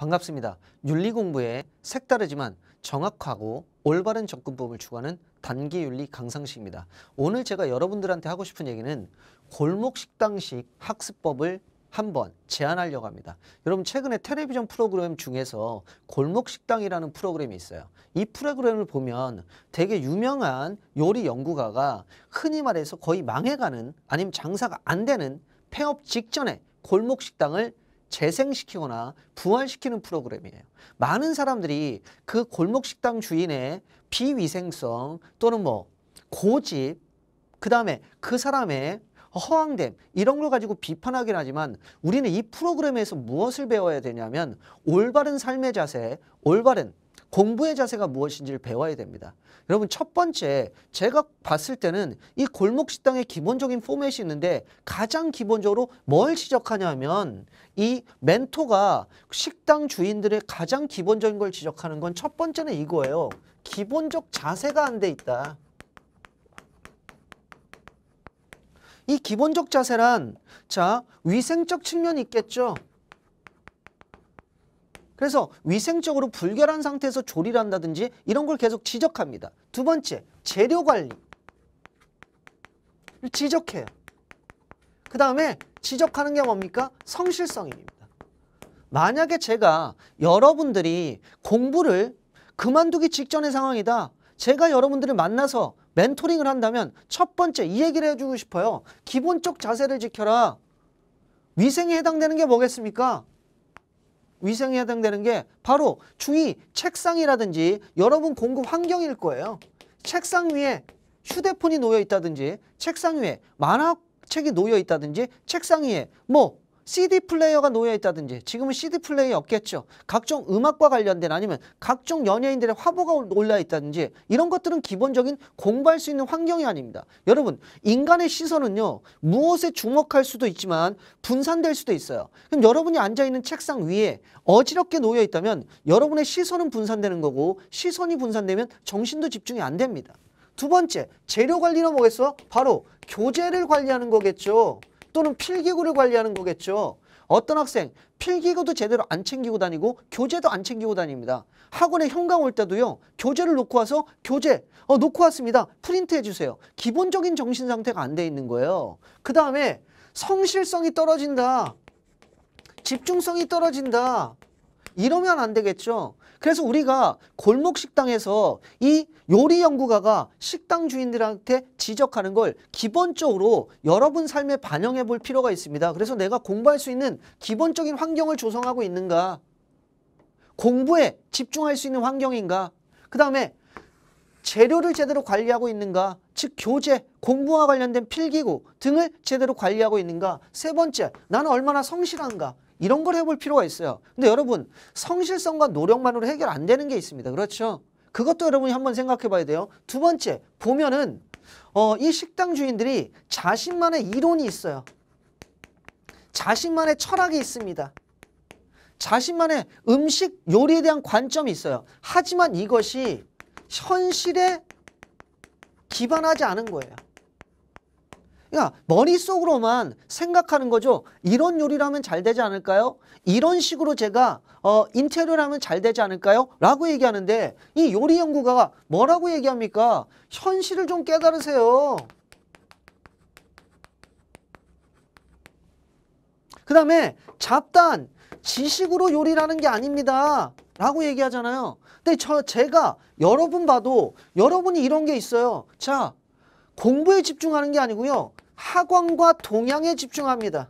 반갑습니다. 윤리 공부에 색다르지만 정확하고 올바른 접근법을 추구하는 단기 윤리 강상식입니다. 오늘 제가 여러분들한테 하고 싶은 얘기는 골목 식당식 학습법을 한번 제안하려고 합니다. 여러분 최근에 텔레비전 프로그램 중에서 골목식당이라는 프로그램이 있어요. 이 프로그램을 보면 되게 유명한 요리 연구가가 흔히 말해서 거의 망해가는 아니면 장사가 안 되는 폐업 직전에 골목식당을 재생시키거나 부활시키는 프로그램이에요. 많은 사람들이 그 골목 식당 주인의 비위생성 또는 뭐 고집 그 다음에 그 사람의 허황됨 이런 걸 가지고 비판하긴 하지만 우리는 이 프로그램에서 무엇을 배워야 되냐면 올바른 삶의 자세 올바른 공부의 자세가 무엇인지를 배워야 됩니다. 여러분 첫 번째 제가 봤을 때는 이 골목 식당의 기본적인 포맷이 있는데 가장 기본적으로 뭘 지적하냐면 이 멘토가 식당 주인들의 가장 기본적인 걸 지적하는 건 첫 번째는 이거예요. 기본적 자세가 안 돼 있다. 이 기본적 자세란 자 위생적 측면이 있겠죠. 그래서 위생적으로 불결한 상태에서 조리를 한다든지 이런 걸 계속 지적합니다. 두 번째, 재료 관리. 를 지적해요. 그 다음에 지적하는 게 뭡니까? 성실성입니다. 만약에 제가 여러분들이 공부를 그만두기 직전의 상황이다. 제가 여러분들을 만나서 멘토링을 한다면 첫 번째 이 얘기를 해주고 싶어요. 기본적 자세를 지켜라. 위생에 해당되는 게 뭐겠습니까? 위생에 해당되는 게 바로 주위 책상이라든지 여러분 공급 환경일 거예요. 책상 위에 휴대폰이 놓여 있다든지 책상 위에 만화책이 놓여 있다든지 책상 위에 뭐 CD 플레이어가 놓여 있다든지 지금은 CD 플레이어 없겠죠. 각종 음악과 관련된 아니면 각종 연예인들의 화보가 올라 있다든지 이런 것들은 기본적인 공부할 수 있는 환경이 아닙니다. 여러분 인간의 시선은요 무엇에 주목할 수도 있지만 분산될 수도 있어요. 그럼 여러분이 앉아있는 책상 위에 어지럽게 놓여 있다면 여러분의 시선은 분산되는 거고 시선이 분산되면 정신도 집중이 안 됩니다. 두 번째 재료 관리는 뭐겠어? 바로 교재를 관리하는 거겠죠. 또는 필기구를 관리하는 거겠죠. 어떤 학생 필기구도 제대로 안 챙기고 다니고 교재도 안 챙기고 다닙니다. 학원에 현강 올 때도요. 교재를 놓고 와서 교재 어 놓고 왔습니다. 프린트해 주세요. 기본적인 정신 상태가 안 돼 있는 거예요. 그 다음에 성실성이 떨어진다. 집중성이 떨어진다. 이러면 안 되겠죠. 그래서 우리가 골목 식당에서 이 요리 연구가가 식당 주인들한테 지적하는 걸 기본적으로 여러분 삶에 반영해 볼 필요가 있습니다. 그래서 내가 공부할 수 있는 기본적인 환경을 조성하고 있는가? 공부에 집중할 수 있는 환경인가? 그 다음에 재료를 제대로 관리하고 있는가? 즉 교재, 공부와 관련된 필기구 등을 제대로 관리하고 있는가? 세 번째, 나는 얼마나 성실한가? 이런 걸 해볼 필요가 있어요. 근데 여러분 성실성과 노력만으로 해결 안 되는 게 있습니다. 그렇죠? 그것도 여러분이 한번 생각해 봐야 돼요. 두 번째 보면은 어, 이 식당 주인들이 자신만의 이론이 있어요. 자신만의 철학이 있습니다. 자신만의 음식 요리에 대한 관점이 있어요. 하지만 이것이 현실에 기반하지 않은 거예요. 그러니까 머릿속으로만 생각하는 거죠. 이런 요리라면 잘 되지 않을까요? 이런 식으로 제가 어, 인테리어라면 잘 되지 않을까요? 라고 얘기하는데 이 요리 연구가가 뭐라고 얘기합니까? 현실을 좀 깨달으세요. 그 다음에 잡단 지식으로 요리라는 게 아닙니다. 라고 얘기하잖아요. 근데 저 제가 여러분 봐도 여러분이 이런 게 있어요. 자 공부에 집중하는 게 아니고요. 학원과 동향에 집중합니다.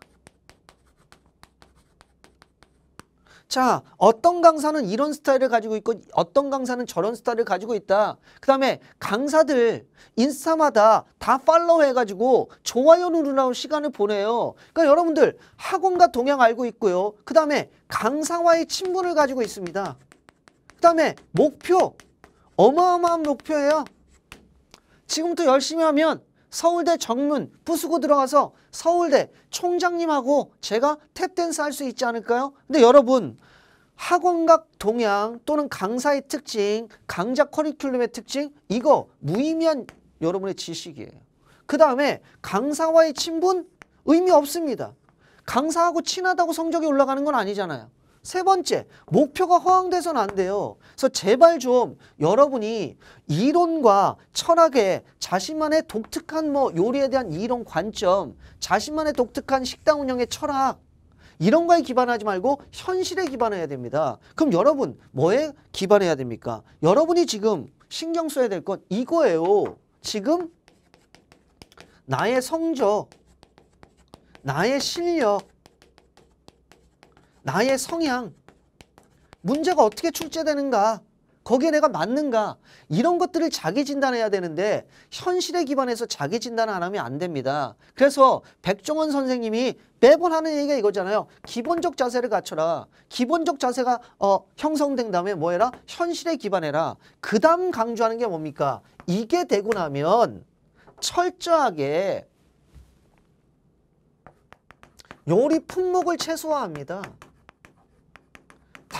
자, 어떤 강사는 이런 스타일을 가지고 있고 어떤 강사는 저런 스타일을 가지고 있다. 그 다음에 강사들 인스타마다 다 팔로우 해가지고 좋아요 누르는 시간을 보내요. 그러니까 여러분들 학원과 동향 알고 있고요. 그 다음에 강사와의 친분을 가지고 있습니다. 그 다음에 목표, 어마어마한 목표예요. 지금부터 열심히 하면 서울대 정문 부수고 들어가서 서울대 총장님하고 제가 탭댄스 할 수 있지 않을까요? 근데 여러분 학원각 동향 또는 강사의 특징, 강좌 커리큘럼의 특징 이거 무의미한 여러분의 지식이에요. 그 다음에 강사와의 친분 의미 없습니다. 강사하고 친하다고 성적이 올라가는 건 아니잖아요. 세 번째, 목표가 허황돼서는 안 돼요. 그래서 제발 좀 여러분이 이론과 철학에 자신만의 독특한 뭐 요리에 대한 이론 관점, 자신만의 독특한 식당 운영의 철학, 이런 거에 기반하지 말고 현실에 기반해야 됩니다. 그럼 여러분 뭐에 기반해야 됩니까? 여러분이 지금 신경 써야 될 건 이거예요. 지금 나의 성적, 나의 실력, 나의 성향, 문제가 어떻게 출제되는가, 거기에 내가 맞는가 이런 것들을 자기 진단해야 되는데 현실에 기반해서 자기 진단을 안 하면 안 됩니다. 그래서 백종원 선생님이 매번 하는 얘기가 이거잖아요. 기본적 자세를 갖춰라. 기본적 자세가 어, 형성된 다음에 뭐해라? 현실에 기반해라. 그 다음 강조하는 게 뭡니까? 이게 되고 나면 철저하게 요리 품목을 최소화합니다.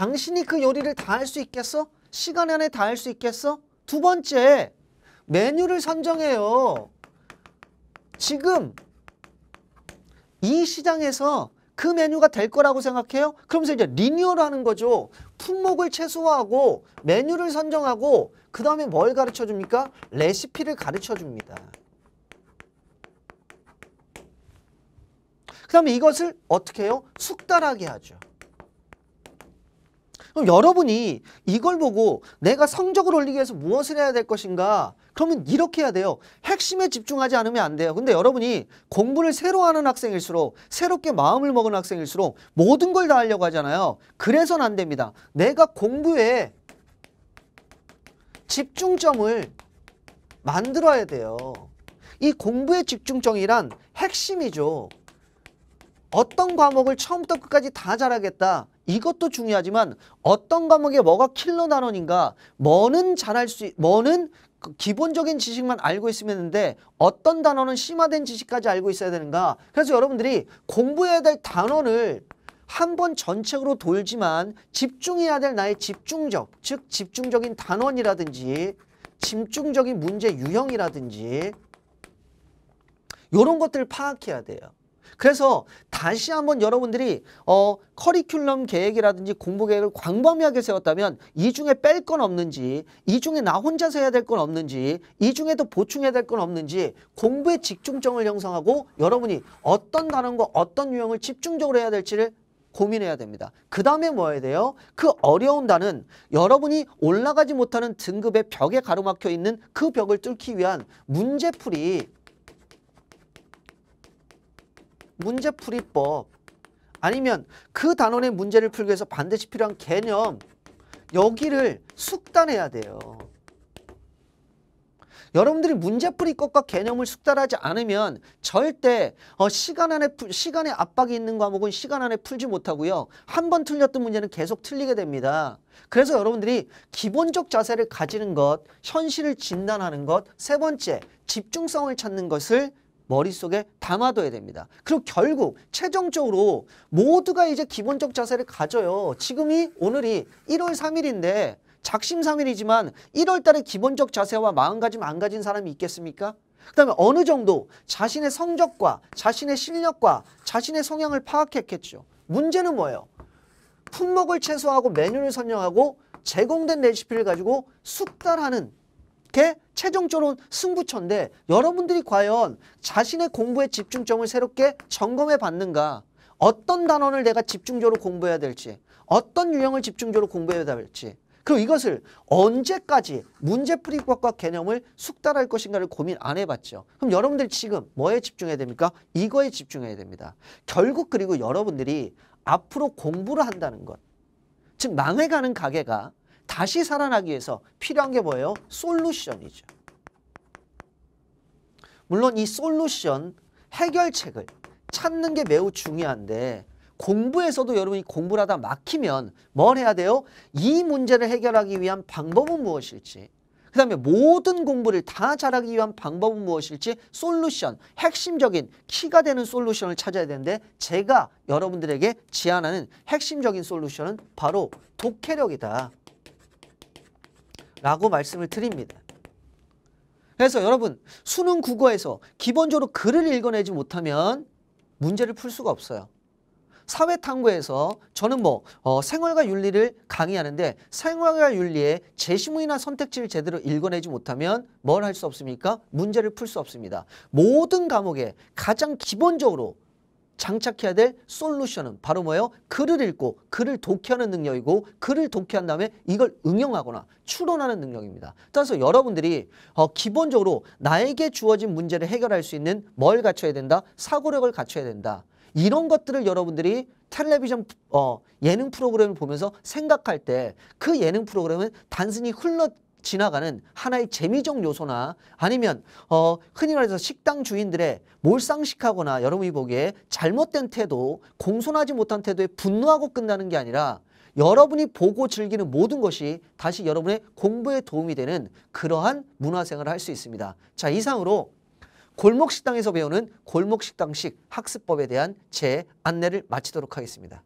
당신이 그 요리를 다 할 수 있겠어? 시간 안에 다 할 수 있겠어? 두 번째, 메뉴를 선정해요. 지금 이 시장에서 그 메뉴가 될 거라고 생각해요? 그러면서 이제 리뉴얼 하는 거죠. 품목을 최소화하고 메뉴를 선정하고 그 다음에 뭘 가르쳐 줍니까? 레시피를 가르쳐 줍니다. 그 다음에 이것을 어떻게 해요? 숙달하게 하죠. 그럼 여러분이 이걸 보고 내가 성적을 올리기 위해서 무엇을 해야 될 것인가? 그러면 이렇게 해야 돼요. 핵심에 집중하지 않으면 안 돼요. 근데 여러분이 공부를 새로 하는 학생일수록 새롭게 마음을 먹은 학생일수록 모든 걸 다 하려고 하잖아요. 그래서는 안 됩니다. 내가 공부에 집중점을 만들어야 돼요. 이 공부의 집중점이란 핵심이죠. 어떤 과목을 처음부터 끝까지 다 잘하겠다. 이것도 중요하지만 어떤 과목에 뭐가 킬러 단원인가 뭐는 잘할 수 뭐는 그 기본적인 지식만 알고 있으면 되는데 어떤 단어는 심화된 지식까지 알고 있어야 되는가 그래서 여러분들이 공부해야 될단원을한 번 전책으로 돌지만 집중해야 될 나의 집중적 즉 집중적인 단원이라든지 집중적인 문제 유형이라든지 이런 것들을 파악해야 돼요 그래서 다시 한번 여러분들이 어, 커리큘럼 계획이라든지 공부 계획을 광범위하게 세웠다면 이 중에 뺄 건 없는지 이 중에 나 혼자서 해야 될 건 없는지 이 중에도 보충해야 될 건 없는지 공부에 집중점을 형성하고 여러분이 어떤 단원과 어떤 유형을 집중적으로 해야 될지를 고민해야 됩니다. 그 다음에 뭐 해야 돼요? 그 어려운 단은 여러분이 올라가지 못하는 등급의 벽에 가로막혀 있는 그 벽을 뚫기 위한 문제풀이 문제풀이법 아니면 그 단원의 문제를 풀기 위해서 반드시 필요한 개념 여기를 숙단해야 돼요. 여러분들이 문제풀이 것과 개념을 숙달하지 않으면 절대 어, 시간 안에 시간의 압박이 있는 과목은 시간 안에 풀지 못하고요. 한 번 틀렸던 문제는 계속 틀리게 됩니다. 그래서 여러분들이 기본적 자세를 가지는 것, 현실을 진단하는 것, 세 번째 집중성을 찾는 것을 머릿속에 담아둬야 됩니다. 그리고 결국 최종적으로 모두가 이제 기본적 자세를 가져요. 지금이 오늘이 1월 3일인데 작심 3일이지만 1월 달에 기본적 자세와 마음가짐 안 가진 사람이 있겠습니까? 그 다음에 어느 정도 자신의 성적과 자신의 실력과 자신의 성향을 파악했겠죠. 문제는 뭐예요? 품목을 최소화하고 메뉴를 선정하고 제공된 레시피를 가지고 숙달하는 이렇게 최종적으로 승부처인데 여러분들이 과연 자신의 공부의 집중점을 새롭게 점검해 봤는가 어떤 단원을 내가 집중적으로 공부해야 될지 어떤 유형을 집중적으로 공부해야 될지 그리고 이것을 언제까지 문제풀이법과 개념을 숙달할 것인가를 고민 안 해봤죠. 그럼 여러분들 지금 뭐에 집중해야 됩니까? 이거에 집중해야 됩니다. 결국 그리고 여러분들이 앞으로 공부를 한다는 것. 즉 망해가는 가게가 다시 살아나기 위해서 필요한 게 뭐예요? 솔루션이죠. 물론 이 솔루션, 해결책을 찾는 게 매우 중요한데 공부에서도 여러분이 공부를 하다 막히면 뭘 해야 돼요? 이 문제를 해결하기 위한 방법은 무엇일지 그 다음에 모든 공부를 다 잘하기 위한 방법은 무엇일지 솔루션, 핵심적인 키가 되는 솔루션을 찾아야 되는데 제가 여러분들에게 제안하는 핵심적인 솔루션은 바로 독해력이다. 라고 말씀을 드립니다. 그래서 여러분 수능 국어에서 기본적으로 글을 읽어내지 못하면 문제를 풀 수가 없어요. 사회탐구에서 저는 뭐 어, 생활과 윤리를 강의하는데 생활과 윤리의 제시문이나 선택지를 제대로 읽어내지 못하면 뭘 할 수 없습니까? 문제를 풀 수 없습니다. 모든 과목에 가장 기본적으로 장착해야 될 솔루션은 바로 뭐예요? 글을 읽고 글을 독해하는 능력이고 글을 독해한 다음에 이걸 응용하거나 추론하는 능력입니다. 따라서 여러분들이 어, 기본적으로 나에게 주어진 문제를 해결할 수 있는 뭘 갖춰야 된다? 사고력을 갖춰야 된다. 이런 것들을 여러분들이 텔레비전 어, 예능 프로그램을 보면서 생각할 때 그 예능 프로그램은 단순히 흘러 지나가는 하나의 재미적 요소나 아니면 어, 흔히 말해서 식당 주인들의 몰상식하거나 여러분이 보기에 잘못된 태도, 공손하지 못한 태도에 분노하고 끝나는 게 아니라 여러분이 보고 즐기는 모든 것이 다시 여러분의 공부에 도움이 되는 그러한 문화생활을 할 수 있습니다. 자 이상으로 골목식당에서 배우는 골목식당식 학습법에 대한 제 안내를 마치도록 하겠습니다.